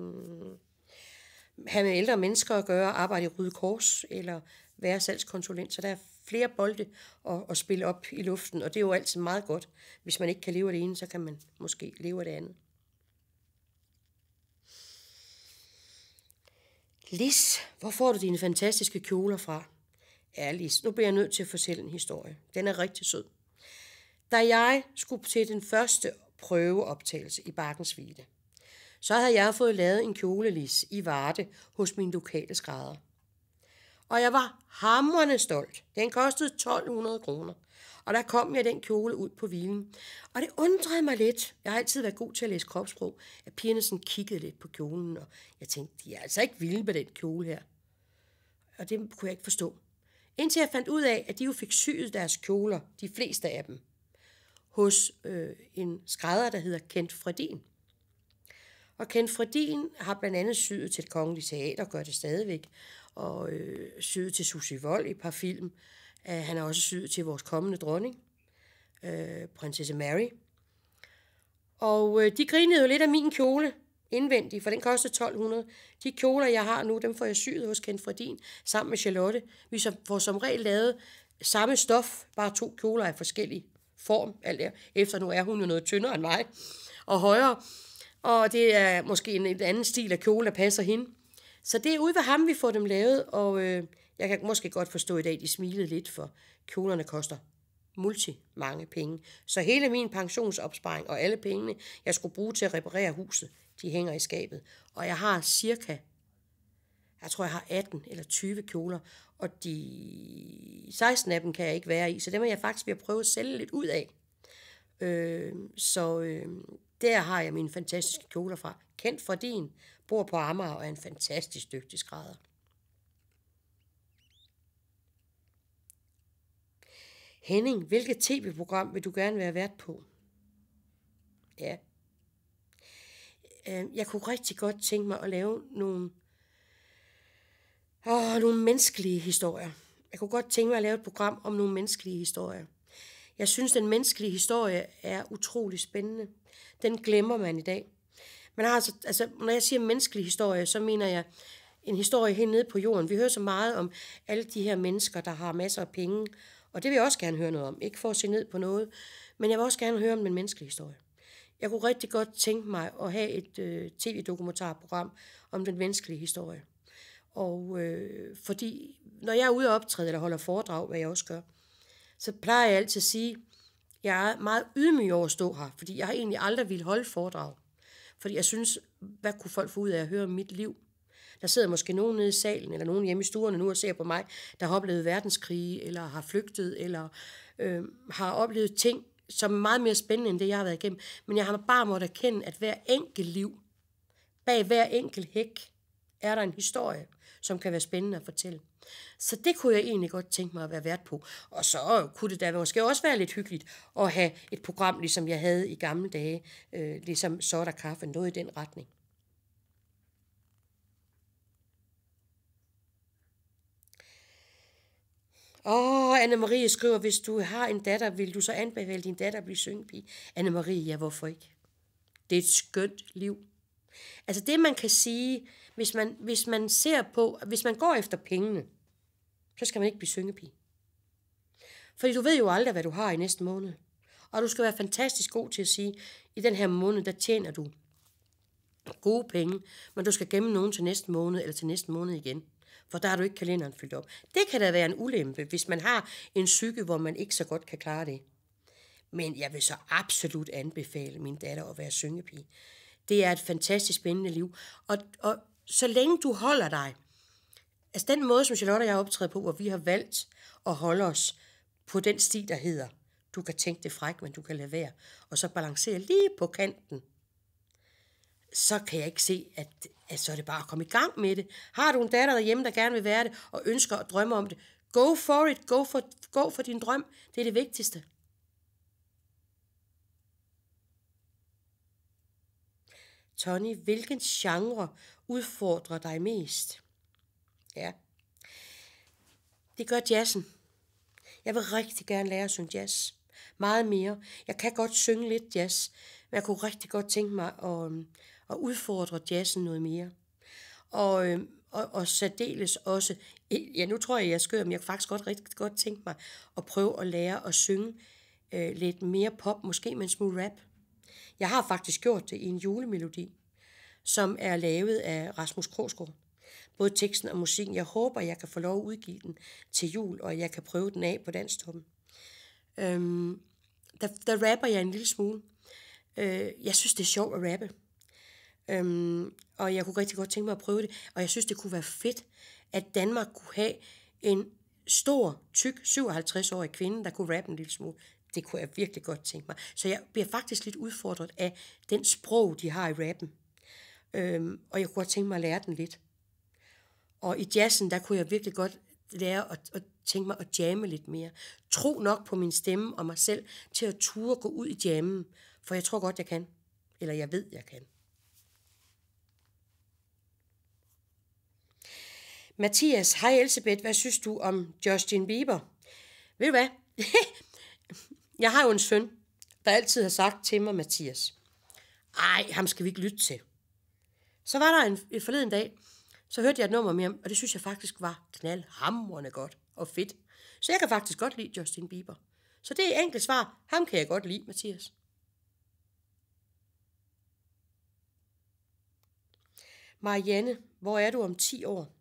have med ældre mennesker at gøre, arbejde i Røde Kors, eller være salgskonsulent. Så der er flere bolde at, at spille op i luften, og det er jo altid meget godt. Hvis man ikke kan leve af det ene, så kan man måske leve af det andet. Lis, hvor får du dine fantastiske kjoler fra? Ja, Lis, nu bliver jeg nødt til at fortælle en historie. Den er rigtig sød. Da jeg skulle til den første prøveoptagelse i Bakkens Hvide, så havde jeg fået lavet en kjole, Lis, i Varte hos min lokale skrædder. Og jeg var hammerne stolt. Den kostede 1200 kroner. Og der kom jeg den kjole ud på hvilen. Og det undrede mig lidt. Jeg har altid været god til at læse kropsprog. At pigerne sådan kiggede lidt på kjolen, og jeg tænkte, de er altså ikke vilde med den kjole her. Og det kunne jeg ikke forstå. Indtil jeg fandt ud af, at de jo fik syet deres kjoler, de fleste af dem, hos øh, en skrædder, der hedder Kent Fredin. Og Kent Fredin har blandt andet syet til et kongeligt teater, gør det stadigvæk, og øh, syet til Susie Vold i et par film. Uh, han er også syet til vores kommende dronning, uh, prinsesse Mary. Og uh, de grinede jo lidt af min kjole indvendigt, for den kostede 1200. De kjoler, jeg har nu, dem får jeg syet hos Kent Fredin sammen med Charlotte. Vi så, får som regel lavet samme stof, bare to kjoler af forskellig form, alt der. efter nu er hun jo noget tyndere end mig, og højere. Og det er måske en, en anden stil af kjole, der passer hende. Så det er ude ved ham, vi får dem lavet, og øh, jeg kan måske godt forstå i dag, at de smilede lidt, for kjolerne koster multi mange penge. Så hele min pensionsopsparing og alle pengene, jeg skulle bruge til at reparere huset, de hænger i skabet. Og jeg har cirka, jeg tror jeg har 18 eller 20 kjoler, og de 16 af dem kan jeg ikke være i, så dem er jeg faktisk ved at prøve at sælge lidt ud af. Øh, så øh, der har jeg mine fantastiske kjoler fra. Kendt fra din, bor på Amager og er en fantastisk dygtig skrædder. Henning, hvilket tv-program vil du gerne være vært på? Ja. Øh, jeg kunne rigtig godt tænke mig at lave nogle, åh, nogle menneskelige historier. Jeg kunne godt tænke mig at lave et program om nogle menneskelige historier. Jeg synes, den menneskelige historie er utrolig spændende. Den glemmer man i dag. Man har altså, altså, når jeg siger menneskelig historie, så mener jeg en historie helt nede på jorden. Vi hører så meget om alle de her mennesker, der har masser af penge, og det vil jeg også gerne høre noget om. Ikke for at se ned på noget, men jeg vil også gerne høre om den menneskelige historie. Jeg kunne rigtig godt tænke mig at have et øh, tv-dokumentarprogram om den menneskelige historie. Og øh, fordi, når jeg er ude og optræde eller holder foredrag, hvad jeg også gør, så plejer jeg altid at sige, at jeg er meget ydmyg over at stå her, fordi jeg har egentlig aldrig ville holde foredrag. Fordi jeg synes, hvad kunne folk få ud af at høre om mit liv? Der sidder måske nogen nede i salen, eller nogen hjemme i stuerne nu og ser på mig, der har oplevet verdenskrige, eller har flygtet, eller øh, har oplevet ting, som er meget mere spændende end det, jeg har været igennem. Men jeg har bare måttet erkende, at hver enkelt liv, bag hver enkelt hæk, er der en historie, som kan være spændende at fortælle. Så det kunne jeg egentlig godt tænke mig at være vært på. Og så kunne det da måske også være lidt hyggeligt at have et program, ligesom jeg havde i gamle dage, øh, ligesom så der Kaffe, noget i den retning. Åh, oh, Anne-Marie skriver, hvis du har en datter, vil du så anbefale din datter at blive syngpige? Anne-Marie, ja, hvorfor ikke? Det er et skønt liv. Altså det, man kan sige, hvis man, hvis man ser på, hvis man går efter pengene, så skal man ikke blive syngepige. Fordi du ved jo aldrig, hvad du har i næste måned. Og du skal være fantastisk god til at sige, i den her måned, der tjener du gode penge, men du skal gemme nogen til næste måned eller til næste måned igen for der har du ikke kalenderen fyldt op. Det kan da være en ulempe, hvis man har en psyke, hvor man ikke så godt kan klare det. Men jeg vil så absolut anbefale min datter at være syngepige. Det er et fantastisk spændende liv. Og, og så længe du holder dig, altså den måde, som Charlotte og jeg optræder på, hvor vi har valgt at holde os på den sti, der hedder, du kan tænke det fræk, men du kan lade være, og så balancere lige på kanten, så kan jeg ikke se, at så altså, er det bare at komme i gang med det. Har du en datter derhjemme, der gerne vil være det, og ønsker at drømme om det, go for it, go for, go for din drøm. Det er det vigtigste. Tony, hvilken genre udfordrer dig mest? Ja, det gør jazzen. Jeg vil rigtig gerne lære at synge jazz. Meget mere. Jeg kan godt synge lidt jazz, men jeg kunne rigtig godt tænke mig at, øhm, og udfordre jazzen noget mere. Og, øhm, og, og særdeles også, ja nu tror jeg, jeg skør, men jeg kan faktisk godt rigtig godt tænke mig at prøve at lære at synge øh, lidt mere pop, måske med en smule rap. Jeg har faktisk gjort det i en julemelodi, som er lavet af Rasmus Krogsgaard. Både teksten og musikken. Jeg håber, jeg kan få lov at udgive den til jul, og jeg kan prøve den af på danstoppen. Øhm, der, der rapper jeg en lille smule. Øh, jeg synes, det er sjovt at rappe. Øhm, og jeg kunne rigtig godt tænke mig at prøve det. Og jeg synes, det kunne være fedt, at Danmark kunne have en stor, tyk, 57-årig kvinde, der kunne rappe en lille smule. Det kunne jeg virkelig godt tænke mig. Så jeg bliver faktisk lidt udfordret af den sprog, de har i rappen. Øhm, og jeg kunne godt tænke mig at lære den lidt. Og i jazzen, der kunne jeg virkelig godt lære at, at tænke mig at jamme lidt mere. Tro nok på min stemme og mig selv til at ture gå ud i jammen, for jeg tror godt, jeg kan. Eller jeg ved, jeg kan. Mathias, hej Elisabeth, hvad synes du om Justin Bieber? Ved du hvad? jeg har jo en søn, der altid har sagt til mig, Mathias, ej, ham skal vi ikke lytte til. Så var der en, en forleden dag, så hørte jeg et nummer med ham, og det synes jeg faktisk var knaldhamrende godt og fedt. Så jeg kan faktisk godt lide Justin Bieber. Så det er enkelt svar. Ham kan jeg godt lide, Mathias. Marianne, hvor er du om 10 år?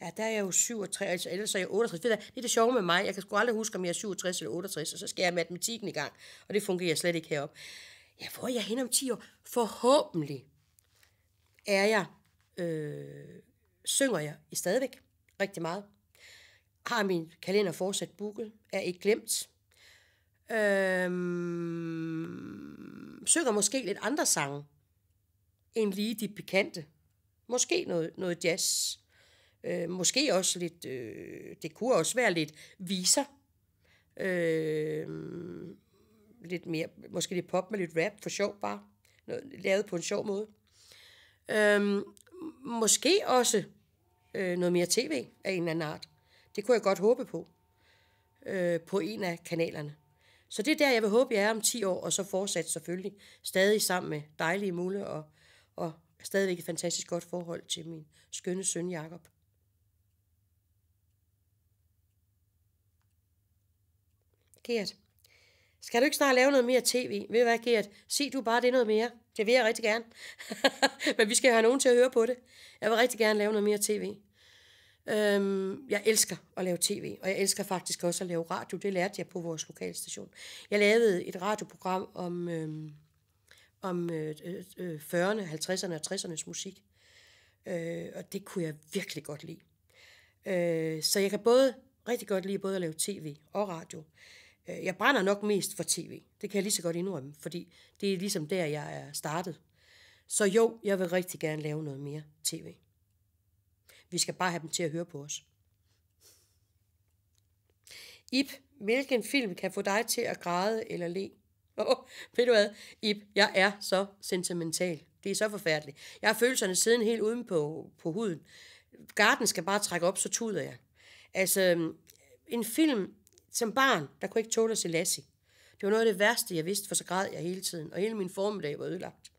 ja, der er jeg jo 67, altså, ellers er jeg 68. Det, er det sjove med mig, jeg kan sgu aldrig huske, om jeg er 67 eller 68, og så skal jeg matematikken i gang, og det fungerer slet ikke herop. Ja, hvor er jeg hen om 10 år? Forhåbentlig er jeg, øh, synger jeg stadigvæk rigtig meget. Har min kalender fortsat booket, er ikke glemt. Øhm, synger måske lidt andre sange end lige de pikante. Måske noget, noget jazz Øh, måske også lidt, øh, det kunne også være lidt viser. Øh, lidt mere, måske lidt pop med lidt rap for sjov bare. Noget, lavet på en sjov måde. Øh, måske også øh, noget mere tv af en eller anden art. Det kunne jeg godt håbe på. Øh, på en af kanalerne. Så det er der, jeg vil håbe, jeg er om 10 år, og så fortsat selvfølgelig stadig sammen med dejlige Mulle og, og stadigvæk et fantastisk godt forhold til min skønne søn Jakob. Gert, skal du ikke snart lave noget mere tv? Ved du hvad, Gert? Sig du bare det noget mere. Det vil jeg rigtig gerne. Men vi skal have nogen til at høre på det. Jeg vil rigtig gerne lave noget mere tv. Øhm, jeg elsker at lave tv, og jeg elsker faktisk også at lave radio. Det lærte jeg på vores lokalstation. Jeg lavede et radioprogram om, øhm, om øh, øh, 40'erne, øh, 50'erne og 60'ernes musik. Øh, og det kunne jeg virkelig godt lide. Øh, så jeg kan både rigtig godt lide både at lave tv og radio. Øh, jeg brænder nok mest for tv. Det kan jeg lige så godt indrømme, fordi det er ligesom der, jeg er startet. Så jo, jeg vil rigtig gerne lave noget mere tv. Vi skal bare have dem til at høre på os. Ip, hvilken film kan få dig til at græde eller le? Oh, ved du hvad, Ip, jeg er så sentimental. Det er så forfærdeligt. Jeg har følelserne siden helt uden på, på huden. Garden skal bare trække op, så tuder jeg. Altså, en film, som barn, der kunne jeg ikke tåle at se Lassie. Det var noget af det værste, jeg vidste, for så græd jeg hele tiden, og hele min formiddag var ødelagt.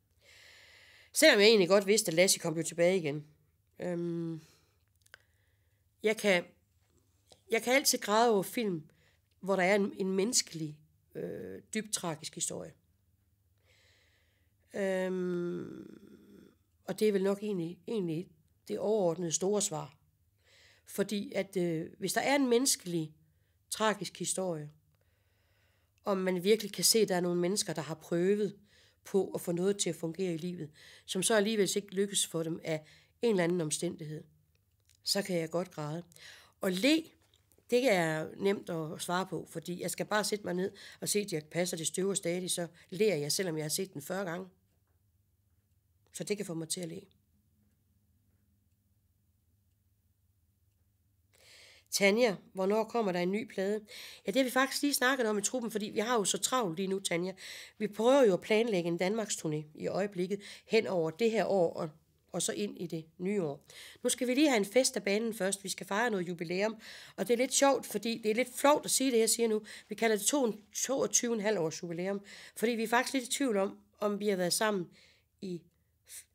Selvom jeg egentlig godt vidste, at Lassie kom jo tilbage igen. Øhm, jeg, kan, jeg kan altid græde over film, hvor der er en, en menneskelig, øh, dybt tragisk historie. Øhm, og det er vel nok egentlig, egentlig det overordnede store svar. Fordi at øh, hvis der er en menneskelig tragisk historie. Om man virkelig kan se, at der er nogle mennesker, der har prøvet på at få noget til at fungere i livet, som så alligevel ikke lykkes for dem af en eller anden omstændighed. Så kan jeg godt græde. Og le, det er nemt at svare på, fordi jeg skal bare sætte mig ned og se, at jeg passer det støver stadig, så lærer jeg, selvom jeg har set den 40 gange. Så det kan få mig til at læge. Tanja, hvornår kommer der en ny plade? Ja, det har vi faktisk lige snakket om i truppen, fordi vi har jo så travlt lige nu, Tanja. Vi prøver jo at planlægge en Danmarks turné i øjeblikket hen over det her år og, og så ind i det nye år. Nu skal vi lige have en fest af banen først. Vi skal fejre noget jubilæum, og det er lidt sjovt, fordi det er lidt flovt at sige det, jeg siger nu. Vi kalder det 22,5 års jubilæum, fordi vi er faktisk lidt i tvivl om, om vi har været sammen i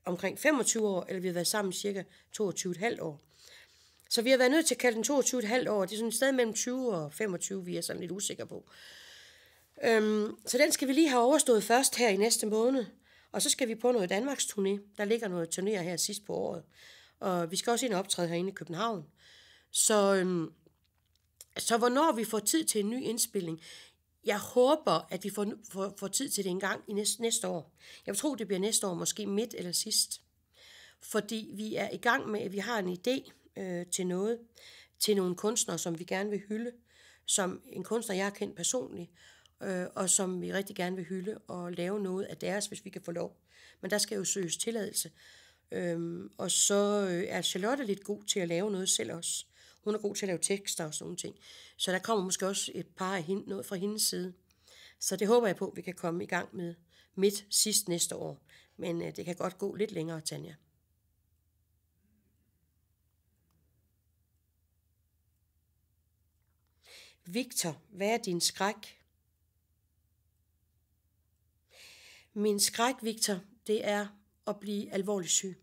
omkring 25 år, eller vi har været sammen cirka 22,5 år. Så vi har været nødt til at kalde den 22,5 år. Det er sådan et sted mellem 20 og 25, vi er sådan lidt usikre på. Øhm, så den skal vi lige have overstået først her i næste måned. Og så skal vi på noget Danmarks turné. Der ligger noget turnéer her sidst på året. Og vi skal også ind og optræde herinde i København. Så, øhm, så hvornår vi får tid til en ny indspilling, jeg håber, at vi får, får, får tid til det en gang i næste, næste år. Jeg tror, det bliver næste år, måske midt eller sidst. Fordi vi er i gang med, at vi har en idé, øh, til noget, til nogle kunstnere, som vi gerne vil hylde, som en kunstner, jeg har kendt personligt, øh, og som vi rigtig gerne vil hylde og lave noget af deres, hvis vi kan få lov. Men der skal jo søges tilladelse. Øhm, og så øh, er Charlotte lidt god til at lave noget selv også. Hun er god til at lave tekster og sådan nogle ting. Så der kommer måske også et par af hende, noget fra hendes side. Så det håber jeg på, at vi kan komme i gang med midt sidst næste år. Men øh, det kan godt gå lidt længere, Tanja. Victor, hvad er din skræk? Min skræk, Victor, det er at blive alvorligt syg.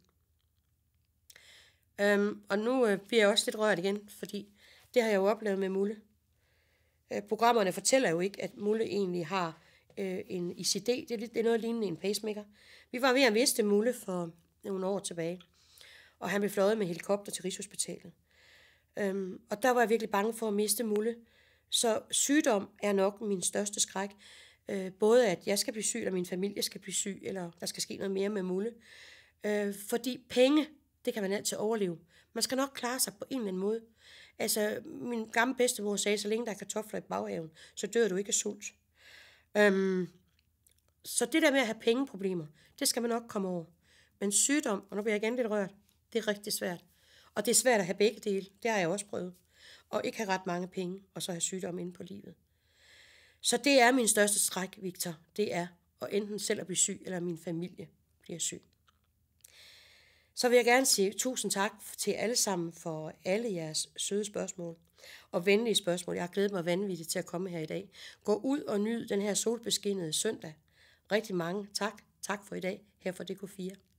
Øhm, og nu øh, bliver jeg også lidt rørt igen, fordi det har jeg jo oplevet med Mulle. Øh, programmerne fortæller jo ikke, at Mulle egentlig har øh, en ICD. Det er, det er noget lignende en pacemaker. Vi var ved at miste Mulle for nogle år tilbage, og han blev fløjet med helikopter til Rigshospitalet. Øhm, og der var jeg virkelig bange for at miste Mulle, så sygdom er nok min største skræk. Øh, både at jeg skal blive syg, eller min familie skal blive syg, eller der skal ske noget mere med Mulle. Øh, fordi penge, det kan man altid overleve. Man skal nok klare sig på en eller anden måde. Altså, min gamle bedstemor sagde, så længe der er kartofler i baghaven, så dør du ikke af sult. Øhm, så det der med at have pengeproblemer, det skal man nok komme over. Men sygdom, og nu bliver jeg igen lidt rørt, det er rigtig svært. Og det er svært at have begge dele. Det har jeg også prøvet og ikke have ret mange penge, og så have sygdomme inde på livet. Så det er min største stræk, Victor. Det er at enten selv at blive syg, eller min familie bliver syg. Så vil jeg gerne sige tusind tak til alle sammen for alle jeres søde spørgsmål og venlige spørgsmål. Jeg har glædet mig vanvittigt til at komme her i dag. Gå ud og nyd den her solbeskinnede søndag. Rigtig mange tak. Tak for i dag her fra DK4.